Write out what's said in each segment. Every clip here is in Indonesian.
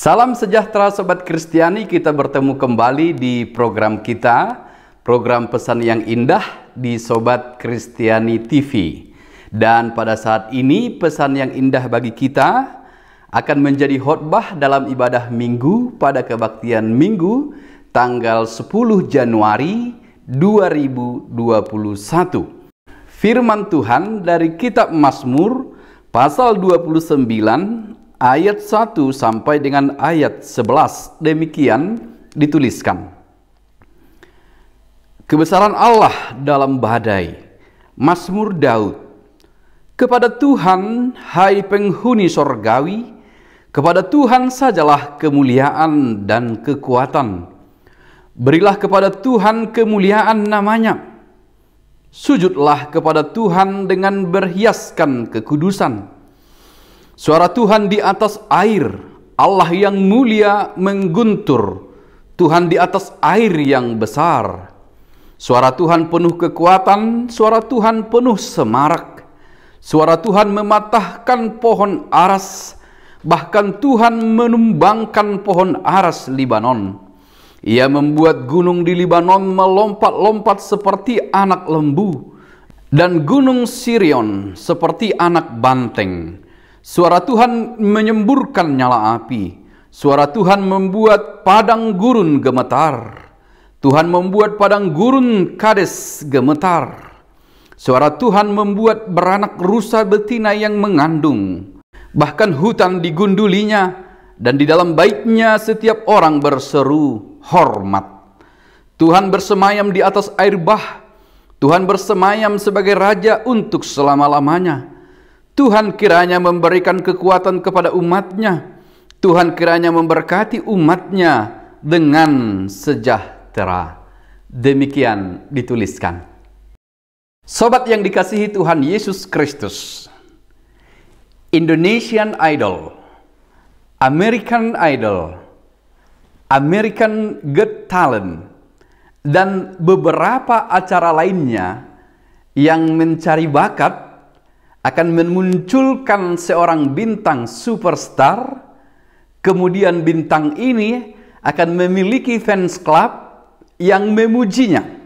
Salam sejahtera Sobat Kristiani, kita bertemu kembali di program kita, program pesan yang indah di Sobat Kristiani TV. Dan pada saat ini pesan yang indah bagi kita akan menjadi khotbah dalam ibadah minggu pada kebaktian minggu tanggal 10 Januari 2021. Firman Tuhan dari kitab Mazmur pasal 29 ayat 1 sampai dengan ayat 11 demikian dituliskan. Kebesaran Allah dalam badai. Mazmur Daud. Kepada Tuhan, hai penghuni sorgawi, kepada Tuhan sajalah kemuliaan dan kekuatan. Berilah kepada Tuhan kemuliaan namanya. Sujudlah kepada Tuhan dengan berhiaskan kekudusan Suara Tuhan di atas air, Allah yang mulia mengguntur, Tuhan di atas air yang besar. Suara Tuhan penuh kekuatan, suara Tuhan penuh semarak. Suara Tuhan mematahkan pohon aras, bahkan Tuhan menumbangkan pohon aras Libanon. Ia membuat gunung di Libanon melompat-lompat seperti anak lembu, dan gunung Sirion seperti anak banteng Suara Tuhan menyemburkan nyala api. Suara Tuhan membuat padang gurun gemetar. Tuhan membuat padang gurun kades gemetar. Suara Tuhan membuat beranak rusa betina yang mengandung. Bahkan hutan digundulinya dan di dalam baiknya setiap orang berseru hormat. Tuhan bersemayam di atas air bah. Tuhan bersemayam sebagai raja untuk selama-lamanya. Tuhan kiranya memberikan kekuatan kepada umatnya. Tuhan kiranya memberkati umatnya dengan sejahtera. Demikian dituliskan. Sobat yang dikasihi Tuhan Yesus Kristus. Indonesian Idol, American Idol, American Good Talent, dan beberapa acara lainnya yang mencari bakat akan memunculkan seorang bintang superstar, kemudian bintang ini akan memiliki fans club yang memujinya.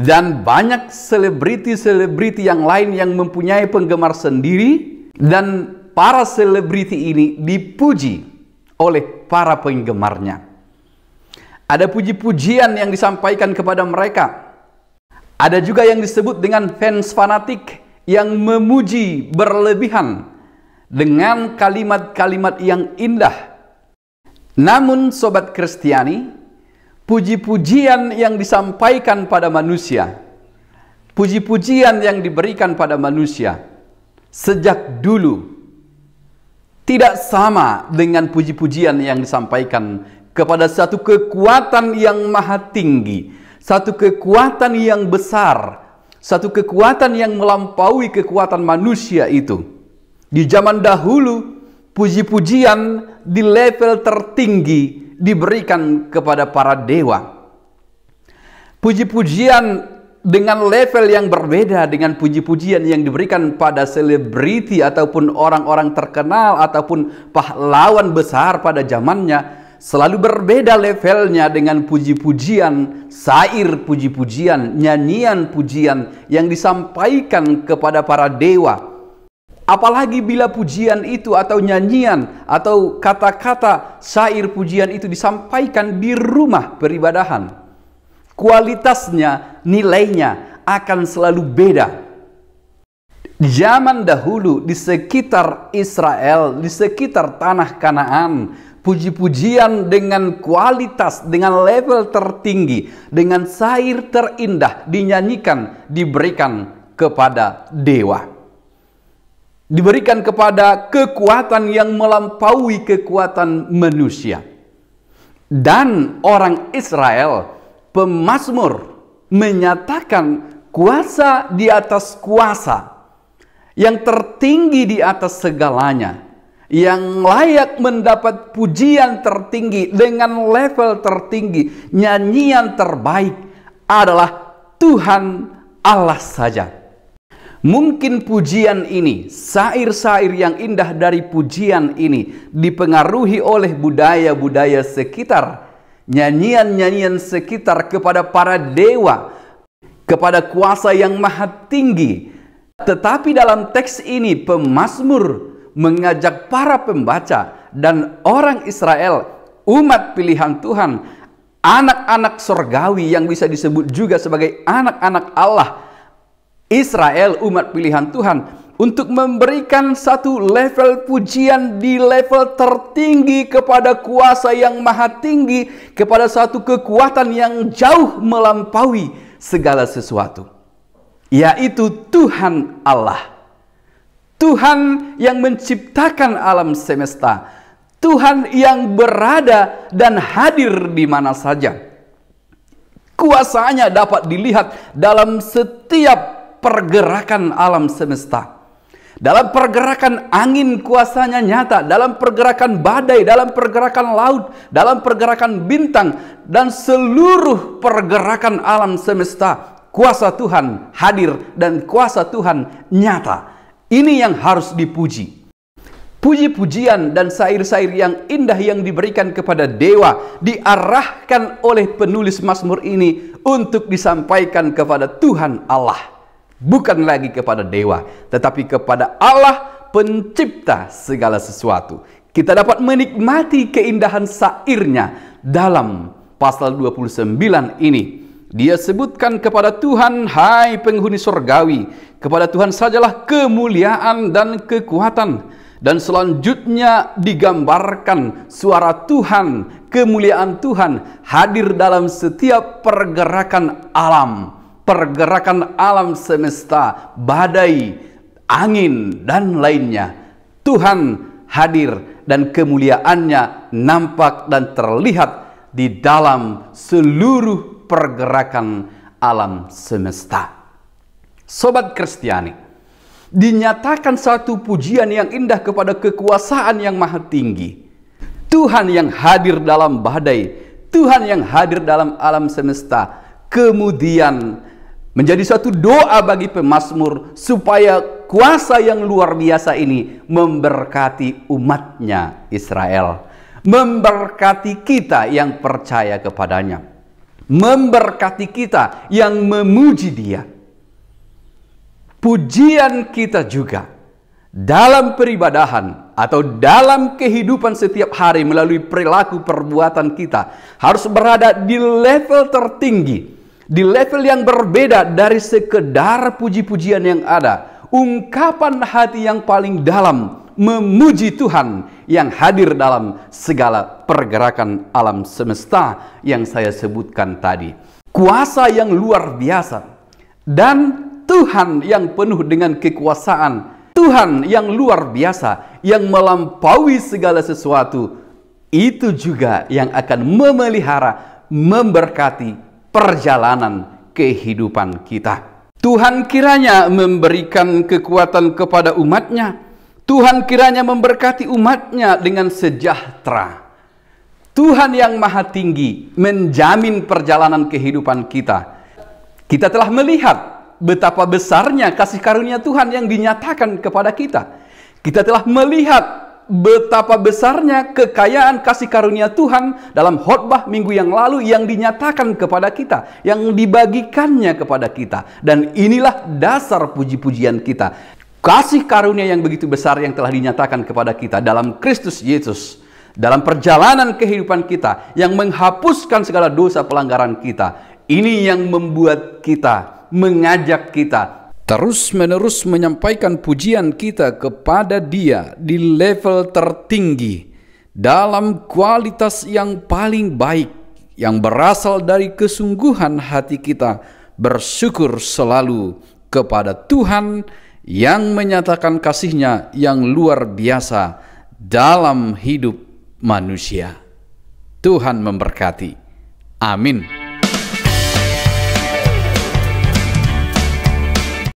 Dan banyak selebriti-selebriti yang lain yang mempunyai penggemar sendiri dan para selebriti ini dipuji oleh para penggemarnya. Ada puji-pujian yang disampaikan kepada mereka. Ada juga yang disebut dengan fans fanatik yang memuji berlebihan dengan kalimat-kalimat yang indah. Namun sobat Kristiani, puji-pujian yang disampaikan pada manusia, puji-pujian yang diberikan pada manusia sejak dulu tidak sama dengan puji-pujian yang disampaikan kepada satu kekuatan yang maha tinggi, satu kekuatan yang besar, satu kekuatan yang melampaui kekuatan manusia itu. Di zaman dahulu, puji-pujian di level tertinggi diberikan kepada para dewa. Puji-pujian dengan level yang berbeda dengan puji-pujian yang diberikan pada selebriti ataupun orang-orang terkenal ataupun pahlawan besar pada zamannya selalu berbeda levelnya dengan puji-pujian, sair puji-pujian, nyanyian pujian yang disampaikan kepada para dewa. Apalagi bila pujian itu atau nyanyian atau kata-kata sair pujian itu disampaikan di rumah peribadahan. Kualitasnya, nilainya akan selalu beda. zaman dahulu di sekitar Israel, di sekitar tanah Kanaan, puji-pujian dengan kualitas, dengan level tertinggi, dengan sair terindah dinyanyikan, diberikan kepada dewa. Diberikan kepada kekuatan yang melampaui kekuatan manusia. Dan orang Israel, pemazmur, menyatakan kuasa di atas kuasa, yang tertinggi di atas segalanya, yang layak mendapat pujian tertinggi dengan level tertinggi, nyanyian terbaik adalah Tuhan Allah saja. Mungkin pujian ini, sair-sair yang indah dari pujian ini dipengaruhi oleh budaya-budaya sekitar, nyanyian-nyanyian sekitar kepada para dewa, kepada kuasa yang maha tinggi. Tetapi dalam teks ini pemazmur mengajak para pembaca dan orang Israel, umat pilihan Tuhan, anak-anak surgawi yang bisa disebut juga sebagai anak-anak Allah, Israel, umat pilihan Tuhan, untuk memberikan satu level pujian di level tertinggi kepada kuasa yang maha tinggi, kepada satu kekuatan yang jauh melampaui segala sesuatu, yaitu Tuhan Allah. Tuhan yang menciptakan alam semesta, Tuhan yang berada dan hadir di mana saja. Kuasanya dapat dilihat dalam setiap pergerakan alam semesta. Dalam pergerakan angin kuasanya nyata, dalam pergerakan badai, dalam pergerakan laut, dalam pergerakan bintang, dan seluruh pergerakan alam semesta. Kuasa Tuhan hadir dan kuasa Tuhan nyata. Ini yang harus dipuji. Puji-pujian dan sair-sair yang indah yang diberikan kepada dewa diarahkan oleh penulis Mazmur ini untuk disampaikan kepada Tuhan Allah. Bukan lagi kepada dewa, tetapi kepada Allah pencipta segala sesuatu. Kita dapat menikmati keindahan sairnya dalam pasal 29 ini. Dia sebutkan kepada Tuhan, hai penghuni surgawi, kepada Tuhan sajalah kemuliaan dan kekuatan. Dan selanjutnya digambarkan suara Tuhan, kemuliaan Tuhan hadir dalam setiap pergerakan alam, pergerakan alam semesta, badai, angin, dan lainnya. Tuhan hadir dan kemuliaannya nampak dan terlihat di dalam seluruh pergerakan alam semesta. Sobat Kristiani, dinyatakan satu pujian yang indah kepada kekuasaan yang maha tinggi. Tuhan yang hadir dalam badai, Tuhan yang hadir dalam alam semesta. Kemudian menjadi suatu doa bagi pemazmur supaya kuasa yang luar biasa ini memberkati umatnya Israel. Memberkati kita yang percaya kepadanya memberkati kita yang memuji Dia. Pujian kita juga dalam peribadahan atau dalam kehidupan setiap hari melalui perilaku perbuatan kita harus berada di level tertinggi, di level yang berbeda dari sekedar puji-pujian yang ada, ungkapan hati yang paling dalam memuji Tuhan yang hadir dalam segala pergerakan alam semesta yang saya sebutkan tadi. Kuasa yang luar biasa dan Tuhan yang penuh dengan kekuasaan, Tuhan yang luar biasa yang melampaui segala sesuatu. Itu juga yang akan memelihara, memberkati perjalanan kehidupan kita. Tuhan kiranya memberikan kekuatan kepada umatnya Tuhan kiranya memberkati umatnya dengan sejahtera. Tuhan yang maha tinggi menjamin perjalanan kehidupan kita. Kita telah melihat betapa besarnya kasih karunia Tuhan yang dinyatakan kepada kita. Kita telah melihat betapa besarnya kekayaan kasih karunia Tuhan dalam khotbah minggu yang lalu yang dinyatakan kepada kita, yang dibagikannya kepada kita. Dan inilah dasar puji-pujian kita kasih karunia yang begitu besar yang telah dinyatakan kepada kita dalam Kristus Yesus dalam perjalanan kehidupan kita yang menghapuskan segala dosa pelanggaran kita. Ini yang membuat kita, mengajak kita terus-menerus menyampaikan pujian kita kepada Dia di level tertinggi dalam kualitas yang paling baik yang berasal dari kesungguhan hati kita bersyukur selalu kepada Tuhan yang menyatakan kasihnya yang luar biasa dalam hidup manusia. Tuhan memberkati. Amin.